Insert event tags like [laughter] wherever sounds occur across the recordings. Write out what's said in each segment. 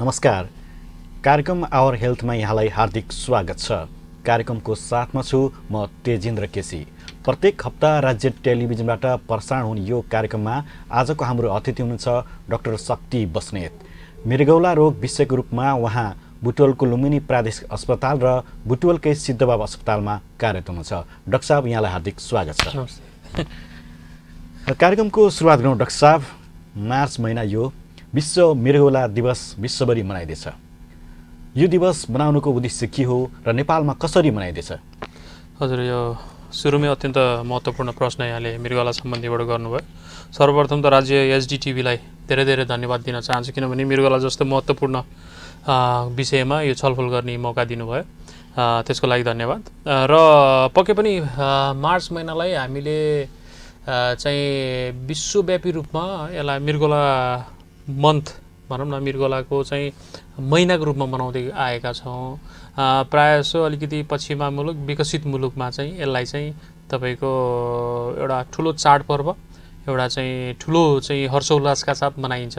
नमस्कार कार्यक्रम आवर हेल्थमा यहाँलाई हार्दिक स्वागत छ कार्यक्रमको साथमा छु म तेजेन्द्र केसी प्रत्येक हप्ता राज्य टेलिभिजनबाट प्रसारण हुने यो कार्यक्रममा आजको हाम्रो अतिथि हुनुहुन्छ डाक्टर शक्ति बस्नेत मृगौला रोग विषयको रूपमा उहाँ बुटवलको लुम्बिनी प्रादेशिक अस्पताल र बुटवलकै सिद्धबाब अस्पतालमा कार्यरत हुनुहुन्छ डाक्टर साहब यहाँलाई हार्दिक स्वागत छ कार्यक्रमको सुरुवात गरौँ डाक्टर साहब मार्च महिना यो विश्व मृगौला दिवस विश्वभरि मनाइँदैछ यो दिवस मनाउनुको उद्देश्य के हो र नेपालमा कसरी मनाइँदैछ हजुर यो सुरुमै अत्यन्त महत्त्वपूर्ण प्रश्न यहाँले मृगला सम्बन्धीबाट गर्नुभयो सर्वप्रथम त राज्य एसडिटिभीलाई धेरै धेरै धन्यवाद दिन चाहन्छु किनभने मृगौला जस्तो महत्त्वपूर्ण विषयमा यो छलफल गर्ने मौका दिनुभयो त्यसको लागि धन्यवाद र पक्कै पनि मार्च महिनालाई हामीले चाहिँ विश्वव्यापी रूपमा यसलाई मृगला मन्थ भनौँ न मृगोलाको चाहिँ महिनाको रूपमा मनाउँदै आएका छौँ प्रायः जसो अलिकति पश्चिमा मुलुक विकसित मुलुकमा चाहिँ यसलाई चाहिँ तपाईँको एउटा ठुलो चाडपर्व एउटा चाहिँ ठुलो चाहिँ हर्षोल्लासका साथ मनाइन्छ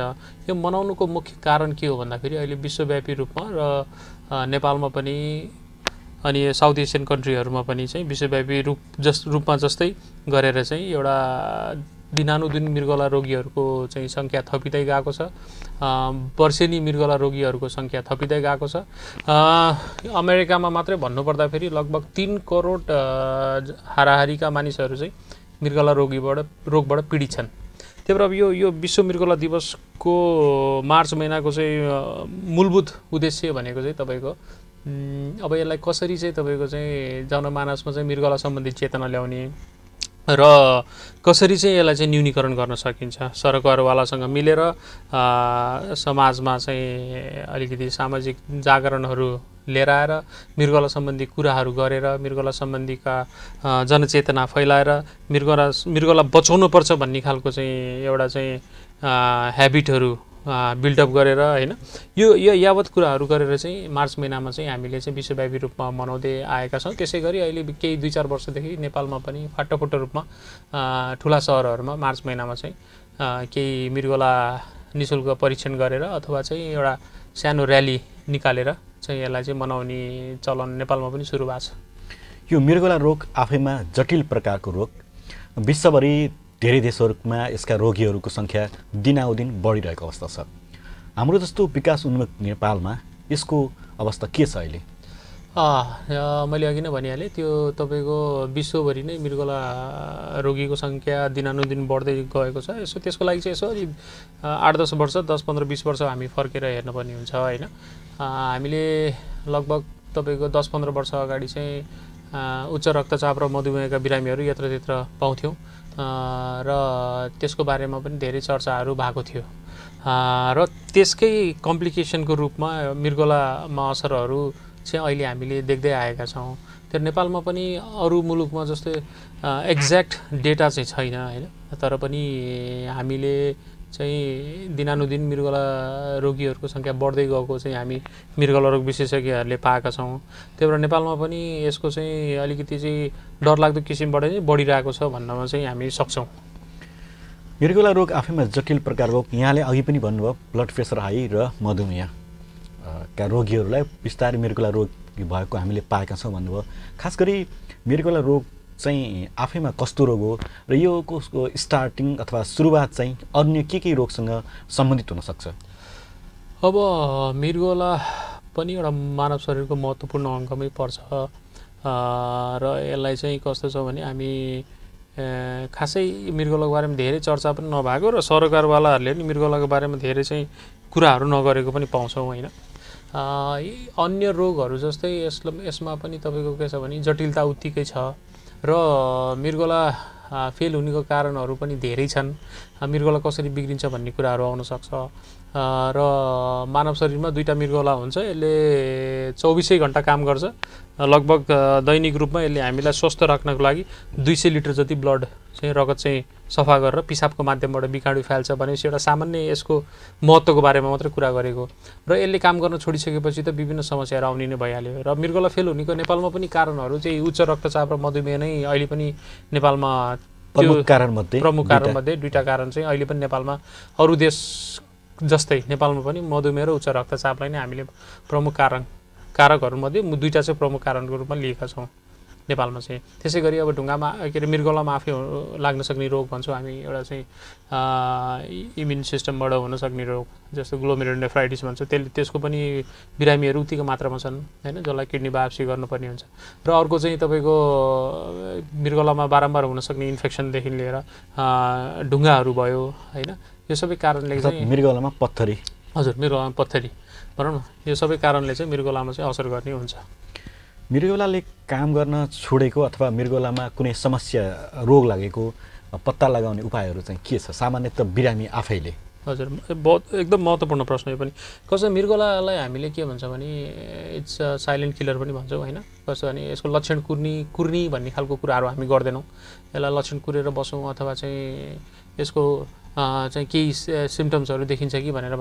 यो मनाउनुको मुख्य कारण के हो भन्दाखेरि अहिले विश्वव्यापी रूपमा र नेपालमा पनि अनि साउथ एसियन कन्ट्रीहरूमा पनि चाहिँ विश्वव्यापी रूप जस रूपमा जस्तै गरेर चाहिँ एउटा दिनानुदिन मृगला रोगीहरूको चाहिँ सङ्ख्या थपिँदै गएको छ वर्षेनी मृगला रोगीहरूको सङ्ख्या थपिँदै गएको छ अमेरिकामा मात्रै भन्नुपर्दाखेरि लगभग तिन करोड हाराहारीका मानिसहरू चाहिँ मृगला रोगीबाट रोगबाट पीडित छन् त्यही भएर अब यो यो विश्व मृगला दिवसको मार्च महिनाको चाहिँ मूलभूत उद्देश्य भनेको चाहिँ तपाईँको अब यसलाई कसरी चाहिँ तपाईँको चाहिँ जनमानसमा चाहिँ मृगला सम्बन्धी चेतना ल्याउने र कसरी चाहिँ यसलाई चाहिँ न्यूनीकरण गर्न सकिन्छ सरकारवालासँग मिलेर समाजमा चाहिँ अलिकति सामाजिक जागरणहरू लिएर आएर मृगला सम्बन्धी कुराहरू गरेर मृगला सम्बन्धीका जनचेतना फैलाएर मृगला मृगला बचाउनुपर्छ भन्ने खालको चाहिँ एउटा चाहिँ ह्याबिटहरू बिल्डअप गरेर होइन यो यो यावत कुराहरू गरेर चाहिँ मार्च महिनामा चाहिँ हामीले चाहिँ विश्वव्यापी रूपमा मनाउँदै आएका छौँ त्यसै गरी अहिले केही दुई चार वर्षदेखि नेपालमा पनि फाटोफुटो रूपमा ठुला सहरहरूमा मार्च महिनामा चाहिँ केही मृगोला नि शुल्क परीक्षण गरेर अथवा चाहिँ एउटा सानो र्याली निकालेर चाहिँ यसलाई चाहिँ मनाउने चलन नेपालमा पनि सुरु भएको छ यो मृगोला रोग आफैमा जटिल प्रकारको रोग विश्वभरि धेरै देशहरूमा यसका रोगीहरूको सङ्ख्या दिनाउदिन बढिरहेको अवस्था छ हाम्रो जस्तो विकास उन्मुख नेपालमा यसको अवस्था के छ अहिले मैले अघि नै भनिहालेँ त्यो तपाईँको विश्वभरि नै मृगला रोगीको सङ्ख्या दिनानुदिन बढ्दै गएको छ यसो त्यसको लागि चाहिँ यसो अलिक आठ दस वर्ष दस पन्ध्र बिस वर्ष हामी फर्केर हेर्नुपर्ने हुन्छ होइन हामीले लगभग तपाईँको दस पन्ध्र वर्ष अगाडि चाहिँ उच्च रक्तचाप र मधुमेहका बिरामीहरू त्यत्र पाउँथ्यौँ र त्यसको बारेमा पनि धेरै चर्चाहरू भएको थियो र त्यसकै कम्प्लिकेसनको रूपमा मृगोलामा असरहरू चाहिँ अहिले हामीले देख्दै आएका छौँ त्यो नेपालमा पनि अरू मुलुकमा जस्तै एक्ज्याक्ट डेटा चाहिँ छैन होइन तर पनि हामीले चाहिँ दिनानुदिन मृगला रोगीहरूको सङ्ख्या बढ्दै गएको चाहिँ हामी मृगला रोग विशेषज्ञहरूले पाएका छौँ त्यही भएर नेपालमा पनि यसको चाहिँ अलिकति चाहिँ डरलाग्दो किसिमबाट चाहिँ बढिरहेको छ भन्नमा चाहिँ हामी सक्छौँ मृगला रोग आफैमा जटिल प्रकार रोग यहाँले अघि पनि भन्नुभयो ब्लड प्रेसर हाई र मधुमेह का रोगीहरूलाई बिस्तारै मृगला रोग भएको हामीले पाएका छौँ भन्नुभयो खास गरी मृगला रोग चाहिँ आफैमा कस्तो रोग हो र यो कसको स्टार्टिङ अथवा सुरुवात चाहिँ अन्य के के रोगसँग सम्बन्धित हुनसक्छ अब मृगोला पनि एउटा मानव शरीरको महत्त्वपूर्ण अङ्गमै पर्छ र यसलाई चाहिँ कस्तो छ भने हामी खासै मृगोलाको बारेमा धेरै चर्चा पनि नभएको र सरकारवालाहरूले पनि मृगोलाको बारेमा धेरै चाहिँ कुराहरू नगरेको पनि पाउँछौँ होइन अन्य रोगहरू जस्तै यसमा पनि तपाईँको के छ भने जटिलता उत्तिकै छ र मृगोला फेल हुनेको कारणहरू पनि धेरै छन् मृगोला कसरी बिग्रिन्छ भन्ने कुराहरू आउनसक्छ र मानव शरीरमा दुईवटा मृगौला हुन्छ यसले चौबिसै घन्टा काम गर्छ लगभग दैनिक रूपमा यसले हामीलाई स्वस्थ राख्नको लागि दुई सय लिटर जति ब्लड चाहिँ रगत चाहिँ सफा गरेर पिसाबको माध्यमबाट बिकाडु फाल्छ भनेपछि एउटा सामान्य यसको महत्त्वको बारेमा मात्रै कुरा गरेको र यसले काम गर्न छोडिसकेपछि त विभिन्न समस्याहरू आउने नै भइहाल्यो र मृगौला फेल हुनेको नेपालमा पनि कारणहरू चाहिँ उच्च रक्तचाप र मधुमेह नै अहिले पनि नेपालमा प्रमुख कारणमध्ये प्रमुख कारणमध्ये दुईवटा कारण चाहिँ अहिले पनि नेपालमा अरू देश जस्तै नेपालमा पनि मधुमेह र उच्च रक्तचापलाई नै हामीले प्रमुख कारण कारकहरूमध्ये दुईवटा चाहिँ प्रमुख कारणको रूपमा लिएका छौँ नेपालमा चाहिँ त्यसै गरी अब ढुङ्गामा के अरे मृगौलामा आफै लाग्न सक्ने रोग भन्छौँ हामी एउटा चाहिँ इम्युन सिस्टमबाट हुनसक्ने रोग जस्तो नेफ्राइटिस भन्छौँ त्यसले त्यसको पनि बिरामीहरू उत्तिको मात्रामा छन् होइन जसलाई किडनी बायोप्सी गर्नुपर्ने हुन्छ र अर्को चाहिँ तपाईँको मृगौलामा बारम्बार हुनसक्ने इन्फेक्सनदेखि लिएर ढुङ्गाहरू भयो होइन यो सबै कारणले चाहिँ मृगौलामा पत्थरी हजुर मृगलामा पत्थरी भनौँ न यो सबै कारणले चाहिँ मृगौलामा चाहिँ असर गर्ने हुन्छ मृगौलाले काम गर्न छोडेको अथवा मृगौलामा कुनै समस्या रोग लागेको पत्ता लगाउने उपायहरू चाहिँ के छ सामान्यत बिरामी आफैले हजुर बहुत एकदम महत्त्वपूर्ण प्रश्न यो पनि कसै मृगौलालाई हामीले के भन्छ भने इट्स अ साइलेन्ट किलर पनि भन्छौँ होइन कसो भने यसको लक्षण कुर्नी कुर्नी भन्ने खालको कुराहरू हामी गर्दैनौँ यसलाई लक्षण कुरेर बसौँ अथवा चाहिँ यसको चाहिँ केही सिम्टम्सहरू देखिन्छ कि भनेर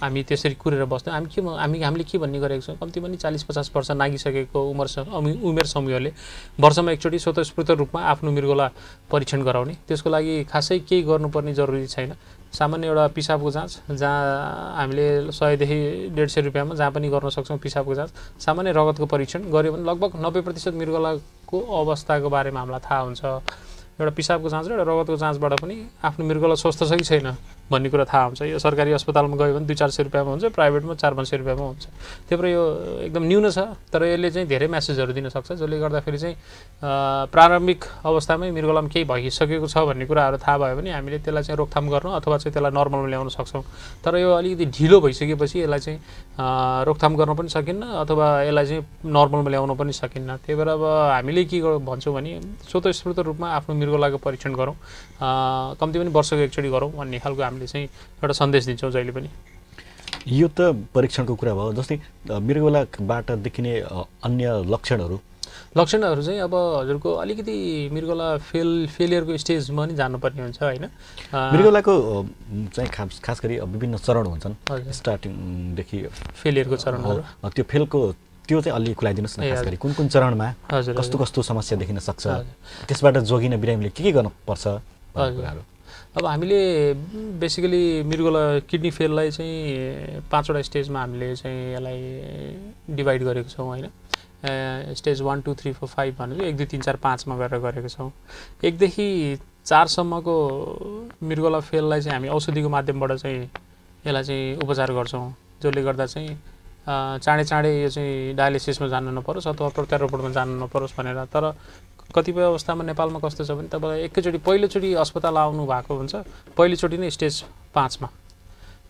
हामी त्यसरी कुरेर बस्थ्यौँ हामी के हामी हामीले के भन्ने गरेको छौँ कम्ती पनि चालिस पचास वर्ष नागिसकेको उमेर उमेर समूहले वर्षमा एकचोटि स्वतस्फूर्त रूपमा आफ्नो मृगोला परीक्षण गराउने त्यसको लागि खासै केही गर्नुपर्ने जरुरी छैन सामान्य एउटा पिसाबको जाँच जहाँ हामीले सयदेखि डेढ सय रुपियाँमा जहाँ पनि गर्न सक्छौँ पिसाबको जाँच सामान्य रगतको परीक्षण गऱ्यो भने लगभग नब्बे प्रतिशत मृगोलाको अवस्थाको बारेमा हामीलाई थाहा हुन्छ एउटा पिसाबको जाँच र एउटा रगतको जाँचबाट पनि आफ्नो मृगलाई स्वस्थ छ कि छैन भन्ने कुरा थाहा हुन्छ यो सरकारी अस्पतालमा गयो भने दुई चार सय रुपियाँमा हुन्छ प्राइभेटमा चार पाँच सय रुपियाँमा हुन्छ त्यही भएर यो एकदम न्यून छ तर यसले चाहिँ धेरै म्यासेजहरू दिनसक्छ जसले गर्दाखेरि चाहिँ प्रारम्भिक अवस्थामै मृगलाम केही भइसकेको छ भन्ने कुराहरू थाहा भयो भने हामीले त्यसलाई चाहिँ रोकथाम गर्न अथवा चाहिँ त्यसलाई नर्मलमा ल्याउन सक्छौँ तर यो अलिकति ढिलो भइसकेपछि यसलाई चाहिँ रोकथाम गर्न पनि सकिन्न अथवा यसलाई चाहिँ नर्मलमा ल्याउन पनि सकिन्न त्यही भएर अब हामीले के भन्छौँ भने स्वतस्फूर्त रूपमा आफ्नो मृगलाको परीक्षण गरौँ कम्ती पनि वर्षको एकचोटि गरौँ भन्ने खालको हामी हामीले चाहिँ एउटा सन्देश दिन्छौँ जहिले पनि यो त परीक्षणको कुरा भयो जस्तै मृगोलाबाट देखिने अन्य लक्षणहरू लक्षणहरू चाहिँ अब हजुरको अलिकति मृगोला फेल फेलियरको स्टेजमा नि जानुपर्ने हुन्छ होइन मृगोलाको चाहिँ खास खास गरी विभिन्न चरण हुन्छन् स्टार्टिङदेखि फेलियरको चरण त्यो फेलको त्यो चाहिँ अलि खुलाइदिनुहोस् न खास गरी कुन कुन चरणमा कस्तो कस्तो समस्या देखिन सक्छ त्यसबाट जोगिन बिरामीले के के गर्नुपर्छ हजुर अब हामीले बेसिकली मृगला किडनी फेललाई चाहिँ पाँचवटा स्टेजमा हामीले चाहिँ यसलाई डिभाइड गरेको छौँ होइन stage one two three four five भनेर एक दुई तिन चार पाँचमा गरेर गरेको छौँ एकदेखि चारसम्मको मृगला फेललाई चाहिँ हामी औषधिको माध्यमबाट चाहिँ यसलाई चाहिँ उपचार गर्छौँ जसले गर्दा चाहिँ चाँडै चाँडै यो चाहिँ डायलिसिसमा जानु नपरोस् अथवा प्रत्यारोपणमा जानु नपरोस् भनेर तर कतिपय अवस्थामा नेपालमा कस्तो छ भने तपाईँ एकैचोटि पहिलोचोटि अस्पताल आउनु भएको हुन्छ पहिलोचोटि नै स्टेज पाँचमा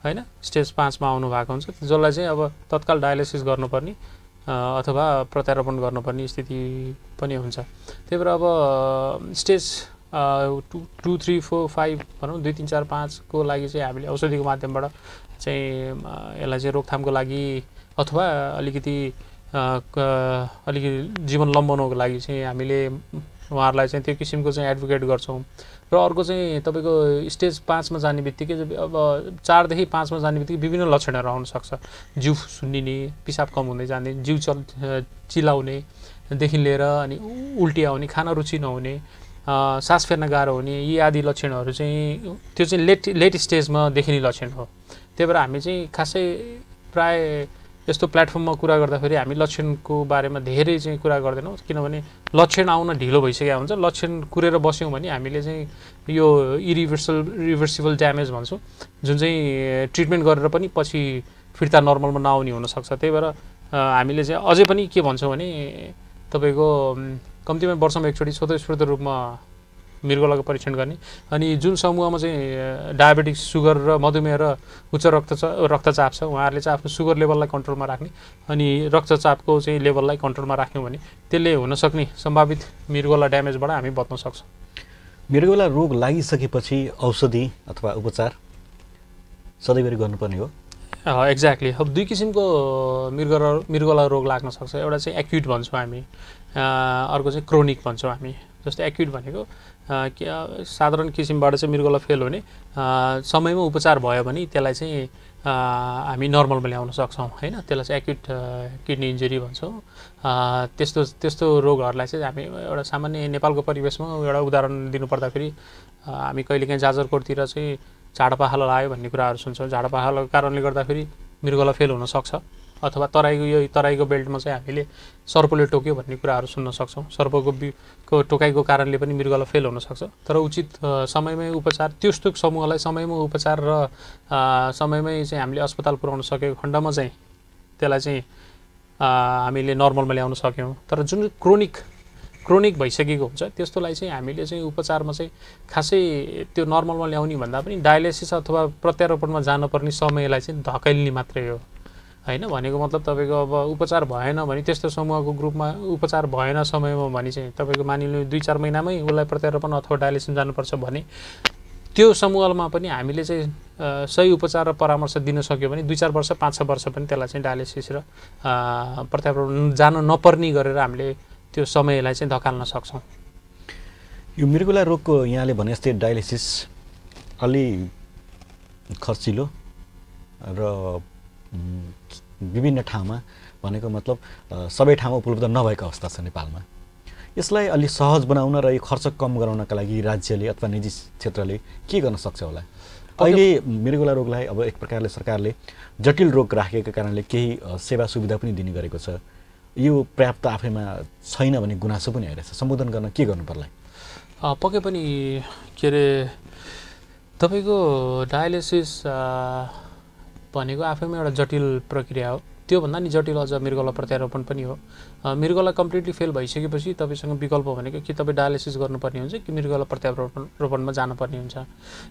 होइन स्टेज पाँचमा आउनु भएको हुन्छ जसलाई चाहिँ अब तत्काल डायलिसिस गर्नुपर्ने अथवा प्रत्यारोपण गर्नुपर्ने स्थिति पनि हुन्छ त्यही भएर अब stage two two three four five भनौँ दुई तिन चार पाँचको लागि चाहिँ हामीले औषधिको माध्यमबाट चाहिँ यसलाई चाहिँ रोकथामको लागि अथवा अलिकति अलिकति जीवन लम्बाउनको लागि चाहिँ हामीले उहाँहरूलाई चाहिँ त्यो किसिमको चाहिँ एडभोकेट गर्छौँ र अर्को चाहिँ तपाईँको स्टेज पाँचमा जाने बित्तिकै अब चारदेखि पाँचमा जाने बित्तिकै विभिन्न लक्षणहरू सक्छ जिउ सुन्निने पिसाब कम हुँदै जाने जिउ चल चिलाउनेदेखि लिएर अनि उल्टी आउने खाना रुचि नहुने सास फेर्न गाह्रो हुने यी आदि लक्षणहरू चाहिँ त्यो चाहिँ लेट लेट स्टेजमा देखिने लक्षण हो त्यही भएर हामी चाहिँ खासै प्राय यस्तो प्लेटफर्ममा कुरा गर्दाखेरि हामी लक्षणको बारेमा धेरै चाहिँ कुरा गर्दैनौँ किनभने लक्षण आउन ढिलो भइसकेको हुन्छ लक्षण कुरेर बस्यौँ भने हामीले चाहिँ यो इरिभर्सल रिभर्सिबल ड्यामेज भन्छौँ जुन चाहिँ ट्रिटमेन्ट गरेर पनि पछि फिर्ता नर्मलमा नआउने हुनसक्छ त्यही भएर हामीले चाहिँ अझै पनि के भन्छौँ भने तपाईँको कम्तीमा वर्षमा एकचोटि स्वतः स्वतः रूपमा मृगलाको परीक्षण गर्ने अनि जुन समूहमा चाहिँ डायबेटिक्स सुगर र मधुमेह र उच्च रक्तचा रक्तचाप छ उहाँहरूले चाहिँ आफ्नो सुगर लेभललाई कन्ट्रोलमा राख्ने अनि रक्तचापको चाहिँ लेभललाई कन्ट्रोलमा राख्यौँ भने त्यसले हुनसक्ने सम्भावित मृगोला ड्यामेजबाट हामी बच्न सक्छौँ मृगोला रोग लागिसकेपछि औषधि अथवा उपचार सधैँभरि गर्नुपर्ने हो एक्ज्याक्टली अब दुई किसिमको मृग मृगोला रोग लाग्न सक्छ एउटा चाहिँ एक्युट भन्छौँ हामी अर्को चाहिँ क्रोनिक भन्छौँ हामी जस्तै एक्युट भनेको साधारण किसिमबाट चाहिँ मृगला फेल हुने समयमा उपचार भयो भने त्यसलाई चाहिँ हामी नर्मलमा ल्याउन सक्छौँ होइन त्यसलाई चाहिँ एक्युट किडनी इन्जुरी भन्छौँ त्यस्तो त्यस्तो रोगहरूलाई चाहिँ हामी एउटा सामान्य नेपालको परिवेशमा एउटा उदाहरण दिनुपर्दाखेरि हामी कहिलेकाहीँ जाजरकोटतिर चाहिँ झाडापाखला आयो भन्ने कुराहरू सुन्छौँ झाडापाखलाको कारणले गर्दाखेरि मृगला फेल हुनसक्छ अथवा तराईको यो तराईको बेल्टमा चाहिँ हामीले सर्पले टोक्यो भन्ने कुराहरू सुन्न सक्छौँ सर्पको को टोकाइको कारणले पनि मृगलाई फेल हुनसक्छ तर उचित समयमै उपचार त्यस्तो समूहलाई समयमै उपचार र समयमै चाहिँ हामीले अस्पताल पुर्याउन सकेको खण्डमा चाहिँ त्यसलाई चाहिँ हामीले नर्मलमा ल्याउन सक्यौँ तर जुन क्रोनिक क्रोनिक भइसकेको हुन्छ त्यस्तोलाई चाहिँ हामीले चाहिँ उपचारमा चाहिँ खासै त्यो नर्मलमा ल्याउने भन्दा पनि डायलिसिस अथवा प्रत्यारोपणमा जानुपर्ने समयलाई चाहिँ धकेल्ने मात्रै हो होइन भनेको मतलब तपाईँको अब उपचार भएन भने त्यस्तो समूहको ग्रुपमा उपचार भएन समयमा भने चाहिँ तपाईँको मानिलिनु दुई चार महिनामै उसलाई प्रत्यारोपण अथवा डायलिसिस जानुपर्छ भने त्यो समूहमा पनि हामीले चाहिँ सही उपचार र परामर्श दिन सक्यो भने दुई चार वर्ष पाँच छ वर्ष पनि त्यसलाई चाहिँ डायलिसिस र प्रत्यारोपण जान नपर्ने गरेर हामीले त्यो समयलाई चाहिँ धकाल्न सक्छौँ यो मृगुला रोगको यहाँले भने जस्तै डायलिसिस अलि खर्चिलो र विभिन्न ठाउँमा भनेको मतलब सबै ठाउँमा उपलब्ध नभएको अवस्था छ नेपालमा यसलाई अलि सहज बनाउन र यो खर्च कम गराउनका लागि राज्यले अथवा निजी क्षेत्रले के गर्न सक्छ होला अहिले मृगुला रोगलाई अब एक प्रकारले सरकारले जटिल रोग राखेको कारणले केही सेवा सुविधा पनि दिने गरेको छ यो पर्याप्त आफैमा छैन भने गुनासो पनि आइरहेछ सम्बोधन गर्न के गर्नु पर्ला पक्कै पनि के अरे तपाईँको डायलिसिस भनेको आफैमा एउटा जटिल प्रक्रिया हो त्योभन्दा नि जटिल अझ मृगला प्रत्यारोपण पनि हो मृगला कम्प्लिटली फेल भइसकेपछि तपाईँसँग विकल्प भनेको कि तपाईँ डायलिसिस गर्नुपर्ने हुन्छ कि मृगला प्रत्यारोपण रोपणमा जानुपर्ने हुन्छ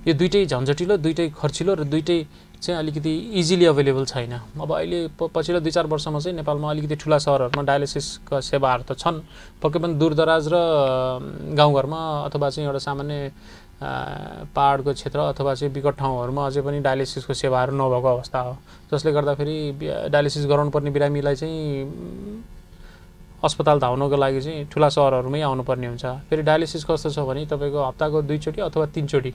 यो दुइटै झन्झटिलो दुइटै खर्चिलो र दुइटै चाहिँ अलिकति इजिली अभाइलेबल छैन अब अहिले पछिल्लो दुई चार वर्षमा चाहिँ नेपालमा अलिकति ठुला सहरहरूमा डायलिसिसका सेवाहरू त छन् पक्कै पनि दूरदराज र गाउँघरमा अथवा चाहिँ एउटा सामान्य पाहाडको क्षेत्र अथवा चाहिँ विकट ठाउँहरूमा अझै पनि डायलिसिसको सेवाहरू नभएको अवस्था हो जसले गर्दाखेरि डायलिसिस गराउनुपर्ने बिरामीलाई चाहिँ अस्पताल धाउनको लागि चाहिँ ठुला सहरहरूमै आउनुपर्ने हुन्छ फेरि डायलिसिस कस्तो छ भने तपाईँको हप्ताको दुईचोटि अथवा तिनचोटि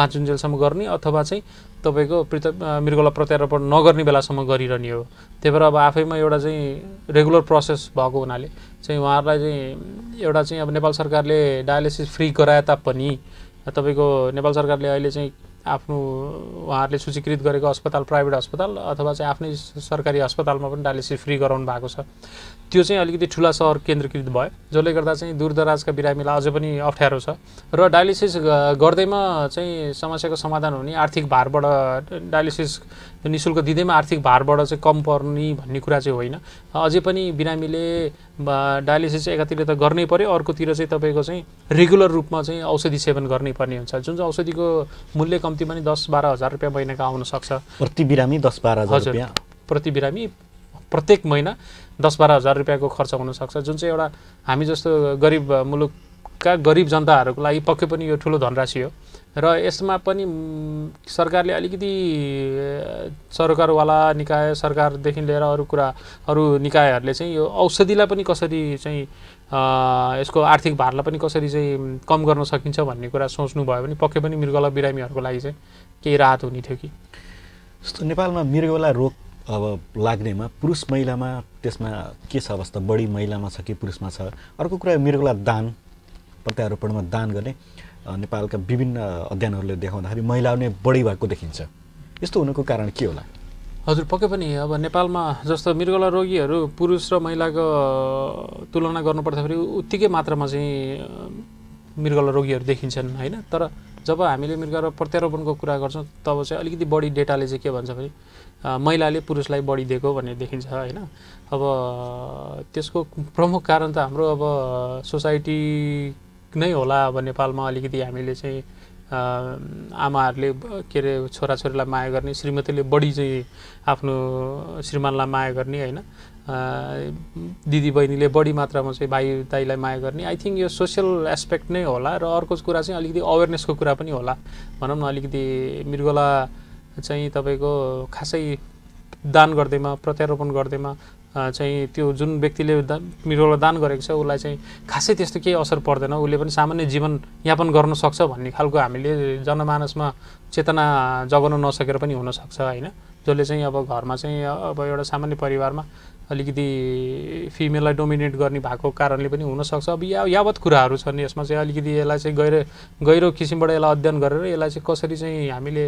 बाँचुन्जेलसम्म गर्ने अथवा चाहिँ तपाईँको पृथ मृगला प्रत्यारोपण नगर्ने बेलासम्म गरिरहने हो त्यही भएर अब आफैमा एउटा चाहिँ रेगुलर प्रोसेस भएको हुनाले चाहिँ उहाँहरूलाई चाहिँ एउटा चाहिँ अब नेपाल सरकारले डायलिसिस फ्री गराए तापनि तपाईँको नेपाल सरकारले अहिले चाहिँ आफ्नो उहाँहरूले सूचीकृत गरेको अस्पताल प्राइभेट अस्पताल अथवा चाहिँ आफ्नै सरकारी अस्पतालमा पनि डायलिसिस फ्री गराउनु भएको छ त्यो चाहिँ अलिकति ठुला सहर केन्द्रीकृत भयो जसले गर्दा चाहिँ दूरदराजका बिरामीलाई अझै पनि अप्ठ्यारो छ र डायलिसिस गर्दैमा चाहिँ समस्याको समाधान हुने आर्थिक भारबाट डायलिसिस नि शुल्क दिँदैमा आर्थिक भारबाट चाहिँ कम पर्ने भन्ने कुरा चाहिँ होइन अझै पनि बिरामीले डायलिसिस एकातिर त गर्नै पऱ्यो अर्कोतिर चाहिँ तपाईँको चाहिँ रेगुलर रूपमा चाहिँ औषधि सेवन गर्नै पर्ने हुन्छ जुन चाहिँ औषधिको मूल्य कम्तीमा पनि दस बाह्र हजार रुपियाँ महिनाको आउन सक्छ प्रति बिरामी दस बाह्र हजार हजुर प्रति बिरामी प्रत्येक महिना दस बाह्र हजार रुपियाँको खर्च हुनसक्छ जुन चाहिँ एउटा हामी जस्तो गरिब मुलुकका गरिब जनताहरूको लागि पक्कै पनि यो ठुलो धनराशि हो र यसमा पनि सरकारले अलिकति सरकारवाला निकाय सरकारदेखि लिएर अरू कुरा अरू निकायहरूले चाहिँ यो औषधिलाई पनि कसरी चाहिँ यसको आर्थिक भारलाई पनि कसरी चाहिँ कम गर्न सकिन्छ भन्ने कुरा सोच्नु भयो भने पक्कै पनि मृगौला बिरामीहरूको लागि चाहिँ केही राहत हुने थियो कि जस्तो नेपालमा मृगौला रोग अब लाग्नेमा पुरुष महिलामा त्यसमा के छ अवस्था बढी महिलामा छ कि पुरुषमा छ अर्को कुरा मृगला दान प्रत्यारोपणमा दान गर्ने नेपालका विभिन्न अध्ययनहरूले देखाउँदाखेरि महिला नै बढी भएको देखिन्छ यस्तो हुनुको कारण के होला हजुर पक्कै पनि अब नेपालमा जस्तो मृगला रोगीहरू पुरुष र महिलाको तुलना गर्नुपर्दाखेरि उत्तिकै मात्रामा चाहिँ मृगला रोगीहरू देखिन्छन् होइन तर जब हामीले मृग र प्रत्यारोपणको कुरा गर्छौँ तब चाहिँ अलिकति बढी डेटाले चाहिँ के भन्छ भने महिलाले पुरुषलाई बढी दिएको भन्ने देखिन्छ होइन अब त्यसको प्रमुख कारण त हाम्रो अब सोसाइटी नै होला अब नेपालमा अलिकति हामीले चाहिँ आमाहरूले के अरे छोराछोरीलाई माया गर्ने श्रीमतीले बढी चाहिँ आफ्नो श्रीमानलाई माया गर्ने होइन दिदी बहिनीले बढी मात्रामा चाहिँ भाइ दाईलाई माया गर्ने आई थिङ्क यो सोसियल एस्पेक्ट नै होला र अर्को कुरा चाहिँ अलिकति अवेरनेसको कुरा पनि होला भनौँ न अलिकति मृगला चाहिँ तपाईँको खासै दान गर्दैमा प्रत्यारोपण गर्दैमा चाहिँ त्यो जुन व्यक्तिले दा दान गरेको छ उसलाई चाहिँ खासै त्यस्तो केही असर पर्दैन उसले पनि सामान्य जीवन यापन गर्न सक्छ भन्ने खालको हामीले जनमानसमा चेतना जगाउन नसकेर पनि हुनसक्छ होइन जसले चाहिँ अब घरमा चाहिँ अब एउटा सामान्य परिवारमा अलिकति फिमेललाई डोमिनेट गर्ने भएको कारणले पनि हुनसक्छ अब या यावत कुराहरू छन् यसमा चाहिँ अलिकति यसलाई चाहिँ गहिरो गहिरो किसिमबाट यसलाई अध्ययन गरेर यसलाई चाहिँ कसरी चाहिँ हामीले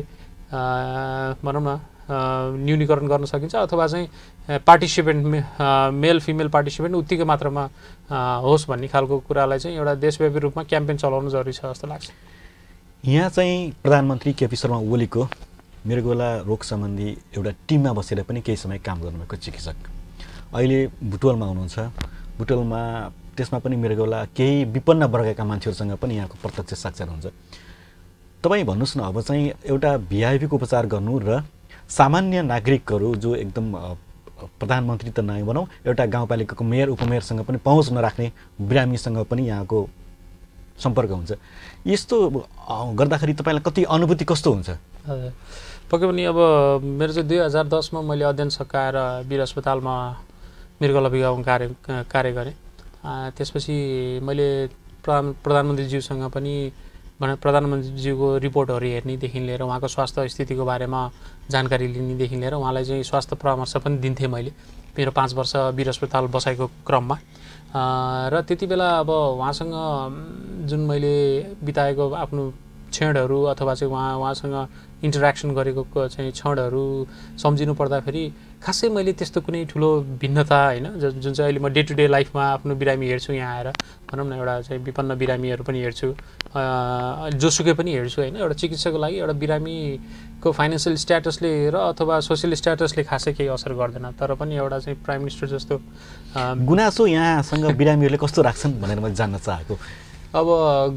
भनौँ न न्यूनीकरण गर्न सकिन्छ अथवा चाहिँ पार्टिसिपेन्ट मेल फिमेल पार्टिसिपेन्ट उत्तिकै मात्रामा होस् भन्ने खालको कुरालाई चाहिँ एउटा देशव्यापी रूपमा क्याम्पेन चलाउनु जरुरी छ जस्तो लाग्छ यहाँ चाहिँ प्रधानमन्त्री केपी शर्मा ओलीको मृगोला रोग सम्बन्धी एउटा टिममा बसेर पनि केही समय काम गर्नुभएको चिकित्सक अहिले भुटवलमा हुनुहुन्छ भुटवलमा त्यसमा पनि मेरो बेला केही विपन्न वर्गका मान्छेहरूसँग पनि यहाँको प्रत्यक्ष साक्षर हुन्छ तपाईँ भन्नुहोस् न अब चाहिँ एउटा भिआइपीको उपचार गर्नु र सामान्य नागरिकहरू जो एकदम प्रधानमन्त्री त नै भनौँ एउटा गाउँपालिकाको मेयर उपमेयरसँग पनि पहुँच नराख्ने बिरामीसँग पनि यहाँको सम्पर्क हुन्छ यस्तो गर्दाखेरि तपाईँलाई कति अनुभूति कस्तो हुन्छ पक्कै पनि अब मेरो चाहिँ दुई हजार दसमा मैले अध्ययन सकाएर वीर अस्पतालमा मृगला विभागमा कार्य कार्य गरेँ त्यसपछि मैले प्रधान प्रधानमन्त्रीज्यूसँग पनि भने प्रधानमन्त्रीज्यूको रिपोर्टहरू हेर्नेदेखि लिएर उहाँको स्वास्थ्य स्थितिको बारेमा जानकारी लिनेदेखि लिएर उहाँलाई चाहिँ स्वास्थ्य परामर्श पनि दिन्थेँ मैले मेरो पाँच वर्ष वीर अस्पताल बसाएको क्रममा र त्यति बेला अब उहाँसँग जुन मैले बिताएको आफ्नो क्षणहरू अथवा चाहिँ उहाँ उहाँसँग इन्टरेक्सन गरेको चाहिँ क्षणहरू सम्झिनु पर्दाखेरि खासै मैले त्यस्तो कुनै ठुलो भिन्नता होइन जुन चाहिँ अहिले म डे टु डे लाइफमा आफ्नो बिरामी हेर्छु यहाँ आएर भनौँ न एउटा चाहिँ विपन्न बिरामीहरू पनि हेर्छु जोसुकै पनि हेर्छु होइन एउटा चिकित्साको लागि एउटा बिरामीको फाइनेन्सियल स्ट्याटसले र अथवा सोसियल स्ट्याटसले खासै केही असर गर्दैन तर पनि एउटा चाहिँ प्राइम मिनिस्टर जस्तो गुनासो यहाँसँग बिरामीहरूले कस्तो राख्छन् भनेर मैले जान्न चाहेको अब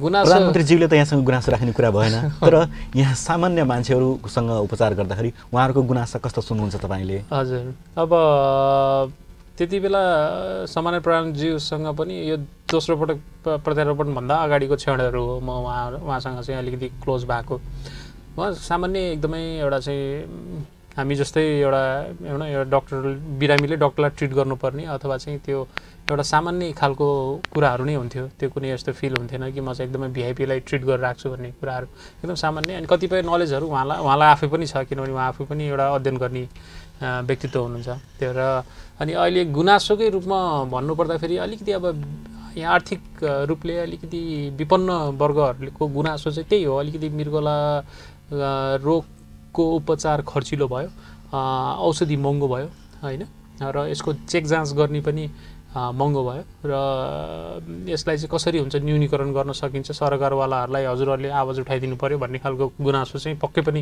गुनासो प्रधानमन्त्रीज्यूले त यहाँसँग गुनासो राख्ने कुरा भएन [laughs] तर यहाँ सामान्य मान्छेहरूसँग उपचार गर्दाखेरि उहाँहरूको गुनासा कस्तो सुन्नुहुन्छ तपाईँले हजुर अब त्यति बेला सामान्य प्रधानज्यूसँग पनि यो दोस्रो पटक प्रत्यारोपणभन्दा अगाडिको क्षणहरू हो म उहाँ उहाँसँग चाहिँ अलिकति क्लोज भएको उहाँ सामान्य एकदमै एउटा चाहिँ हामी जस्तै एउटा एउटा एउटा डक्टर बिरामीले डक्टरलाई ट्रिट गर्नुपर्ने अथवा चाहिँ त्यो एउटा सामान्य खालको कुराहरू नै हुन्थ्यो त्यो कुनै यस्तो फिल हुन्थेन कि म चाहिँ एकदमै भिआइपीलाई ट्रिट गरेर राख्छु भन्ने कुराहरू एकदम सामान्य अनि कतिपय नलेजहरू उहाँलाई उहाँलाई आफै पनि छ किनभने उहाँ आफै पनि एउटा अध्ययन गर्ने व्यक्तित्व हुनुहुन्छ त्यो र अनि अहिले गुनासोकै रूपमा भन्नुपर्दाखेरि अलिकति अब यहाँ आर्थिक रूपले अलिकति विपन्न वर्गहरूको गुनासो चाहिँ त्यही हो अलिकति मृगला रोगको उपचार खर्चिलो भयो औषधि महँगो भयो होइन र यसको चेक जाँच गर्ने पनि महँगो भयो र यसलाई चाहिँ कसरी हुन्छ न्यूनीकरण गर्न सकिन्छ सरकारवालाहरूलाई हजुरहरूले आवाज उठाइदिनु पऱ्यो भन्ने खालको गुनासो चाहिँ पक्कै पनि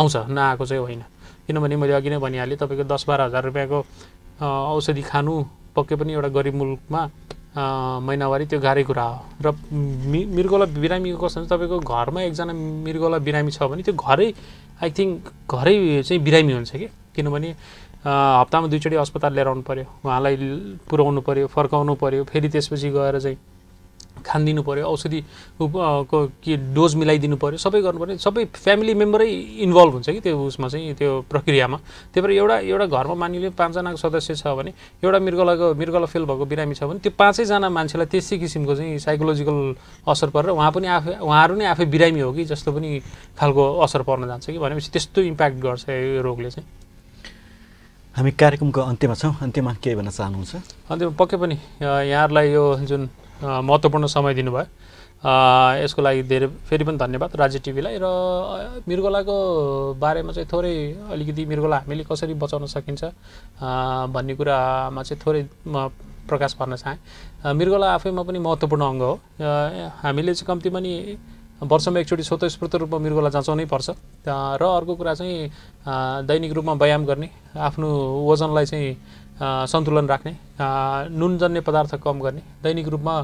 आउँछ नआएको चाहिँ होइन किनभने मैले अघि नै भनिहालेँ तपाईँको दस बाह्र हजार रुपियाँको औषधि खानु पक्कै पनि एउटा गरिब मुलुकमा महिनावारी त्यो गाह्रै कुरा हो र मि मृगोला बिरामीको कस्तो हुन्छ तपाईँको घरमा एकजना मृगोला बिरामी छ भने त्यो घरै आई थिङ्क घरै चाहिँ बिरामी हुन्छ कि किनभने हप्तामा दुईचोटि अस्पताल लिएर आउनु पऱ्यो उहाँलाई पुऱ्याउनु पऱ्यो फर्काउनु पऱ्यो फेरि त्यसपछि गएर चाहिँ खानिदिनु पऱ्यो औषधि को के डोज मिलाइदिनु पऱ्यो सबै गर्नुपऱ्यो सबै फ्यामिली मेम्बरै इन्भल्भ हुन्छ कि त्यो उसमा चाहिँ त्यो प्रक्रियामा त्यही भएर एउटा एउटा घरमा मानिलियो पाँचजनाको सदस्य छ भने एउटा मृगलाको मृगला फेल भएको बिरामी छ भने त्यो पाँचैजना मान्छेलाई त्यस्तै किसिमको चाहिँ साइकोलोजिकल असर परेर उहाँ पनि आफै उहाँहरू नै आफै बिरामी हो कि जस्तो पनि खालको असर पर्न जान्छ कि भनेपछि त्यस्तो इम्प्याक्ट गर्छ यो रोगले चाहिँ हामी कार्यक्रमको अन्त्यमा छौँ अन्त्यमा के भन्न चाहनुहुन्छ अन्त्यमा पक्कै पनि यहाँहरूलाई यो जुन महत्त्वपूर्ण समय दिनुभयो यसको लागि धेरै फेरि पनि धन्यवाद राज्य टिभीलाई र मृगोलाको बारेमा चाहिँ थोरै अलिकति मृगोला हामीले कसरी बचाउन सकिन्छ भन्ने कुरामा चाहिँ थोरै म प्रकाश पार्न चाहेँ मृगोला आफैमा पनि महत्त्वपूर्ण अङ्ग हो हामीले चाहिँ कम्ती पनि वर्षमा एकचोटि स्वतस्फूर्त रूपमा मृगोलाई जाँचाउनै पर्छ र अर्को कुरा चाहिँ दैनिक रूपमा व्यायाम गर्ने आफ्नो वजनलाई चाहिँ सन्तुलन राख्ने नुनजन्य पदार्थ कम गर्ने दैनिक रूपमा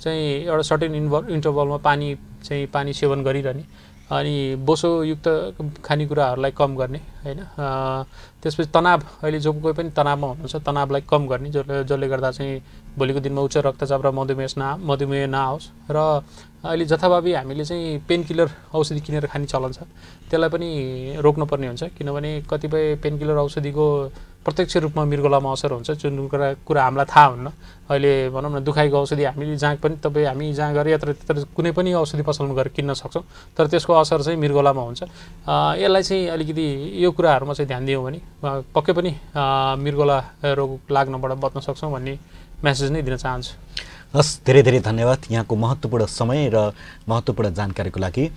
चाहिँ एउटा सर्टेन इन्भ इन्टरभलमा पानी चाहिँ पानी सेवन गरिरहने अनि बोसोयुक्त खानेकुराहरूलाई कम गर्ने होइन त्यसपछि तनाव अहिले जो कोही पनि तनावमा हुनुहुन्छ तनावलाई कम गर्ने जसले जसले गर्दा चाहिँ भोलिको दिनमा उच्च रक्तचाप र मधुमेह न मधुमेह नआओस् र अहिले जथाभावी हामीले चाहिँ पेनकिलर औषधि किनेर खाने चलन छ त्यसलाई पनि रोक्नुपर्ने हुन्छ किनभने कतिपय पेनकिलर औषधिको प्रत्यक्ष रूपमा मृगोलामा असर हुन्छ जुन कुरा कुरा हामीलाई थाहा हुन्न अहिले भनौँ न दुखाइको औषधि हामीले जहाँ पनि तपाईँ हामी जहाँ गएर यत्र त्यत्र कुनै पनि औषधि पसलमा गएर किन्न सक्छौँ तर त्यसको असर चाहिँ मृगोलामा हुन्छ यसलाई चाहिँ अलिकति यो कुराहरूमा चाहिँ ध्यान दियौँ भने पक्कै पनि मृगोला रोग लाग्नबाट बच्न सक्छौँ भन्ने म्यासेज नै दिन चाहन्छु हस् धेरै धेरै धन्यवाद यहाँको महत्त्वपूर्ण समय र महत्त्वपूर्ण जानकारीको लागि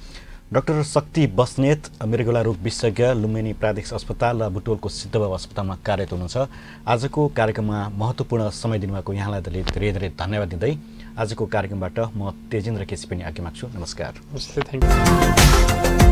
डाक्टर शक्ति बस्नेत मृगला रोग विशेषज्ञ लुम्बिनी प्रादेशिक अस्पताल र बुटोलको सिद्धबा अस्पतालमा कार्यरत हुनुहुन्छ आजको कार्यक्रममा महत्त्वपूर्ण समय दिनुभएको यहाँलाई धेरै धेरै धन्यवाद दिँदै आजको कार्यक्रमबाट म तेजेन्द्र केसी पनि आज्ञा माग्छु नमस्कार थ्याङ्क यू